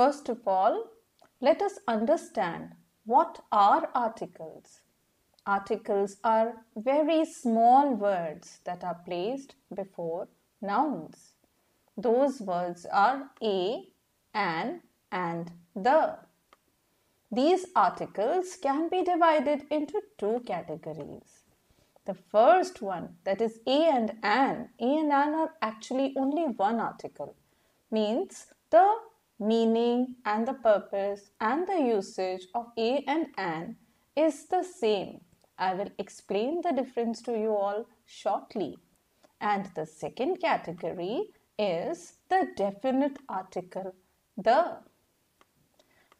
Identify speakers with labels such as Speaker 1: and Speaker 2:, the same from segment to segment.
Speaker 1: First of all, let us understand what are articles. Articles are very small words that are placed before nouns. Those words are a, an, and the. These articles can be divided into two categories. The first one, that is a and an, a and an are actually only one article, means the meaning and the purpose and the usage of a and an is the same. I will explain the difference to you all shortly. And the second category is the definite article, the.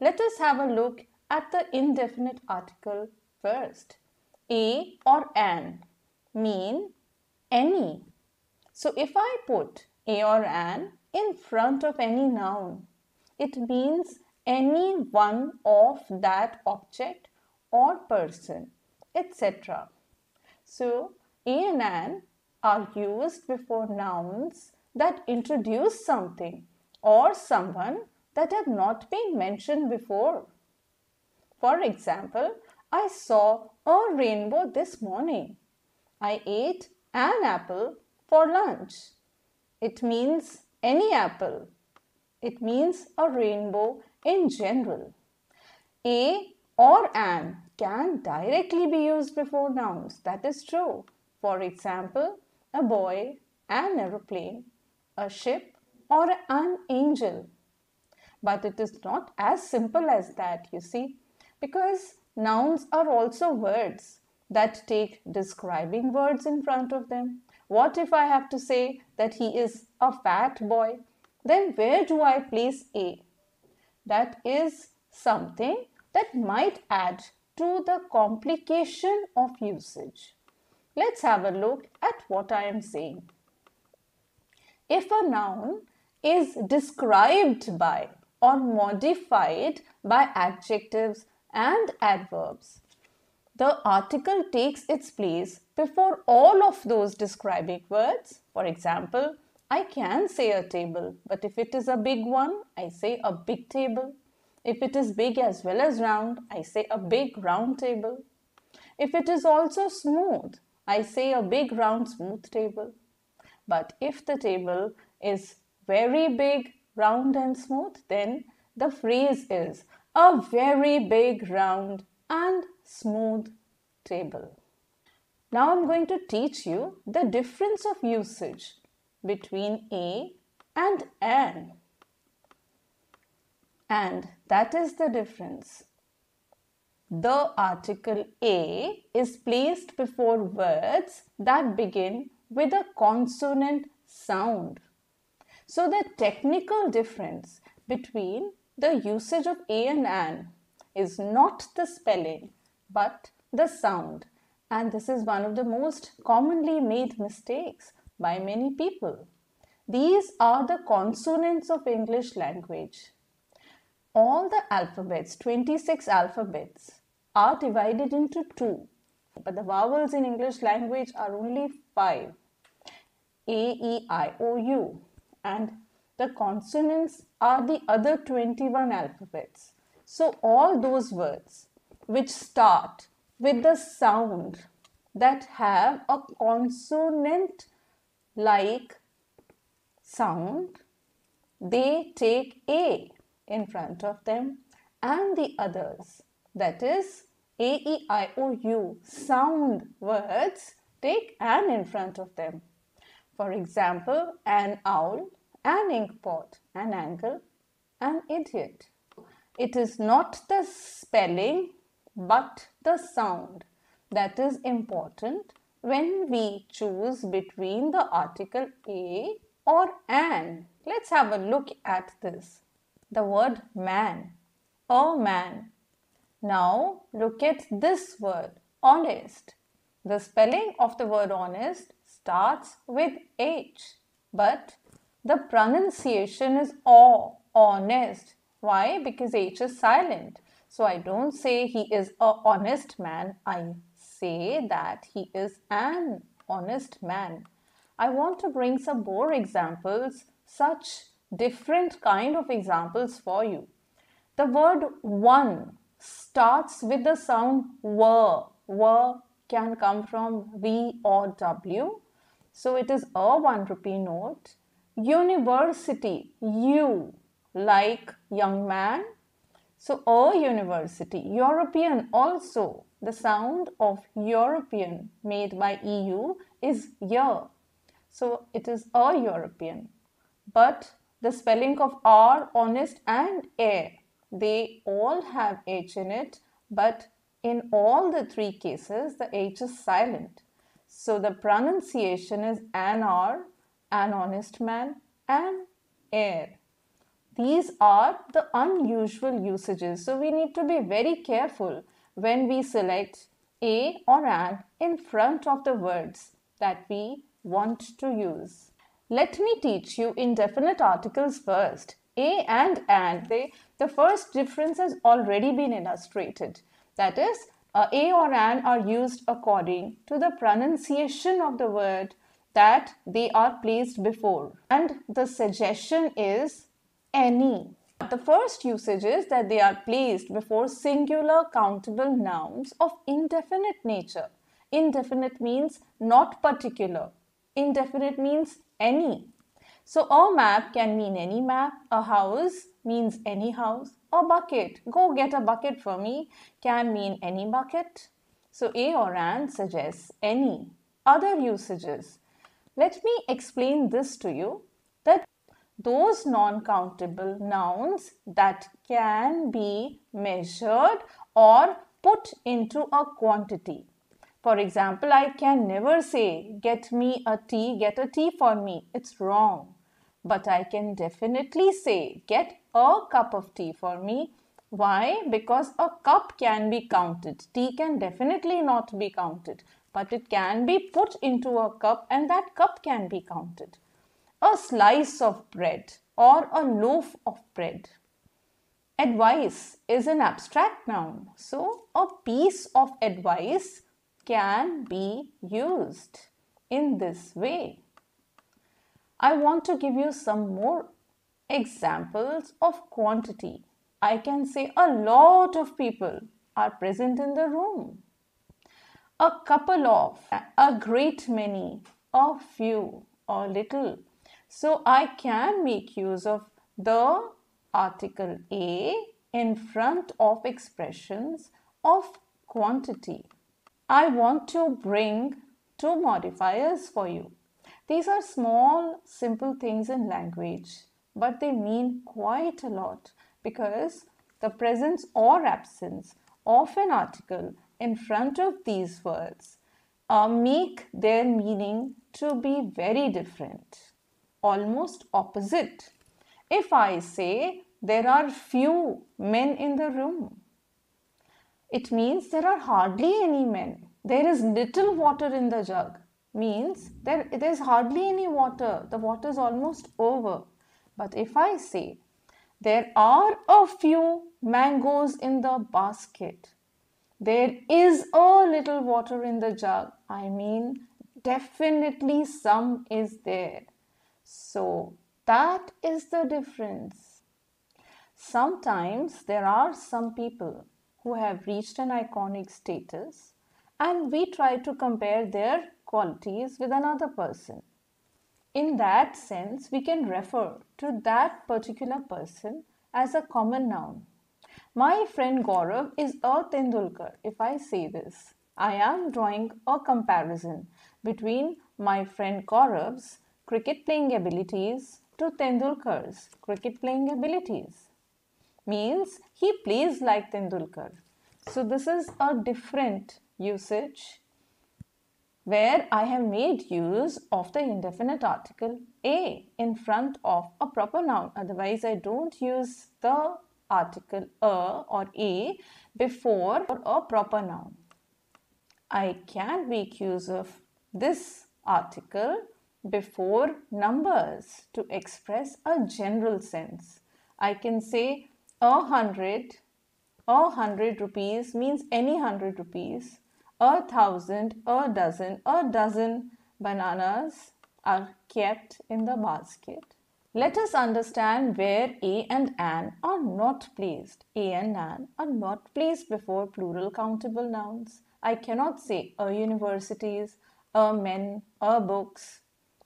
Speaker 1: Let us have a look at the indefinite article first. A or an mean any. So if I put a or an in front of any noun, it means any one of that object or person, etc. So, a and "an" are used before nouns that introduce something or someone that have not been mentioned before. For example, I saw a rainbow this morning. I ate an apple for lunch. It means any apple it means a rainbow in general. A or an can directly be used before nouns. That is true. For example, a boy, an aeroplane, a ship or an angel. But it is not as simple as that, you see, because nouns are also words that take describing words in front of them. What if I have to say that he is a fat boy? then where do I place A? That is something that might add to the complication of usage. Let's have a look at what I am saying. If a noun is described by or modified by adjectives and adverbs, the article takes its place before all of those describing words. For example, I can say a table, but if it is a big one, I say a big table. If it is big as well as round, I say a big round table. If it is also smooth, I say a big round smooth table. But if the table is very big, round and smooth, then the phrase is a very big round and smooth table. Now I'm going to teach you the difference of usage between A and an. And that is the difference. The article A is placed before words that begin with a consonant sound. So the technical difference between the usage of A and an is not the spelling but the sound. And this is one of the most commonly made mistakes by many people. These are the consonants of English language. All the alphabets, 26 alphabets, are divided into two, but the vowels in English language are only five A, E, I, O, U, and the consonants are the other 21 alphabets. So, all those words which start with the sound that have a consonant like sound, they take A in front of them and the others, that is A, E, I, O, U, sound words take an in front of them. For example, an owl, an ink pot, an angle, an idiot. It is not the spelling but the sound that is important when we choose between the article a or an. Let's have a look at this. The word man, a man. Now look at this word, honest. The spelling of the word honest starts with H, but the pronunciation is aw, honest. Why? Because H is silent. So I don't say he is a honest man. I say that he is an honest man. I want to bring some more examples, such different kind of examples for you. The word one starts with the sound were. Were can come from V or W. So it is a one rupee note. University, U, like young man. So a university, European also the sound of European made by EU is year. So it is a European. But the spelling of R, honest and air, they all have H in it. But in all the three cases, the H is silent. So the pronunciation is an R, an honest man, and air. These are the unusual usages. So we need to be very careful when we select a or an in front of the words that we want to use. Let me teach you indefinite articles first. A and an, they, the first difference has already been illustrated. That is, uh, a or an are used according to the pronunciation of the word that they are placed before. And the suggestion is any. The first usage is that they are placed before singular countable nouns of indefinite nature. Indefinite means not particular. Indefinite means any. So a map can mean any map, a house means any house, a bucket, go get a bucket for me can mean any bucket. So a or an suggests any. Other usages. Let me explain this to you that those non-countable nouns that can be measured or put into a quantity. For example, I can never say, get me a tea, get a tea for me. It's wrong. But I can definitely say, get a cup of tea for me. Why? Because a cup can be counted. Tea can definitely not be counted. But it can be put into a cup and that cup can be counted a slice of bread or a loaf of bread. Advice is an abstract noun. So, a piece of advice can be used in this way. I want to give you some more examples of quantity. I can say a lot of people are present in the room. A couple of, a great many, a few, or little. So I can make use of the article A in front of expressions of quantity. I want to bring two modifiers for you. These are small, simple things in language, but they mean quite a lot because the presence or absence of an article in front of these words uh, make their meaning to be very different almost opposite. If I say there are few men in the room, it means there are hardly any men. There is little water in the jug, means there, there's hardly any water. The water is almost over. But if I say there are a few mangoes in the basket, there is a little water in the jug, I mean definitely some is there. So that is the difference. Sometimes there are some people who have reached an iconic status and we try to compare their qualities with another person. In that sense, we can refer to that particular person as a common noun. My friend Gaurav is a Tendulkar if I say this. I am drawing a comparison between my friend Gaurav's cricket playing abilities to Tendulkar's cricket playing abilities. Means he plays like Tendulkar. So this is a different usage where I have made use of the indefinite article a in front of a proper noun. Otherwise, I don't use the article a or a before a proper noun. I can make use of this article before numbers to express a general sense. I can say a hundred, a hundred rupees means any hundred rupees, a thousand, a dozen, a dozen bananas are kept in the basket. Let us understand where a and an are not placed. A and an are not placed before plural countable nouns. I cannot say a universities, a men, a books,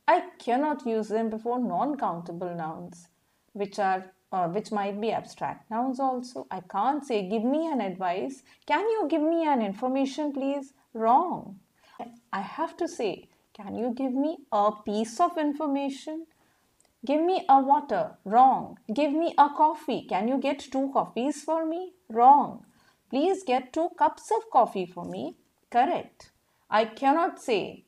Speaker 1: I cannot use them before non-countable nouns, which are uh, which might be abstract nouns also. I can't say, give me an advice. Can you give me an information, please? Wrong. I have to say, can you give me a piece of information? Give me a water. Wrong. Give me a coffee. Can you get two coffees for me? Wrong. Please get two cups of coffee for me. Correct. I cannot say,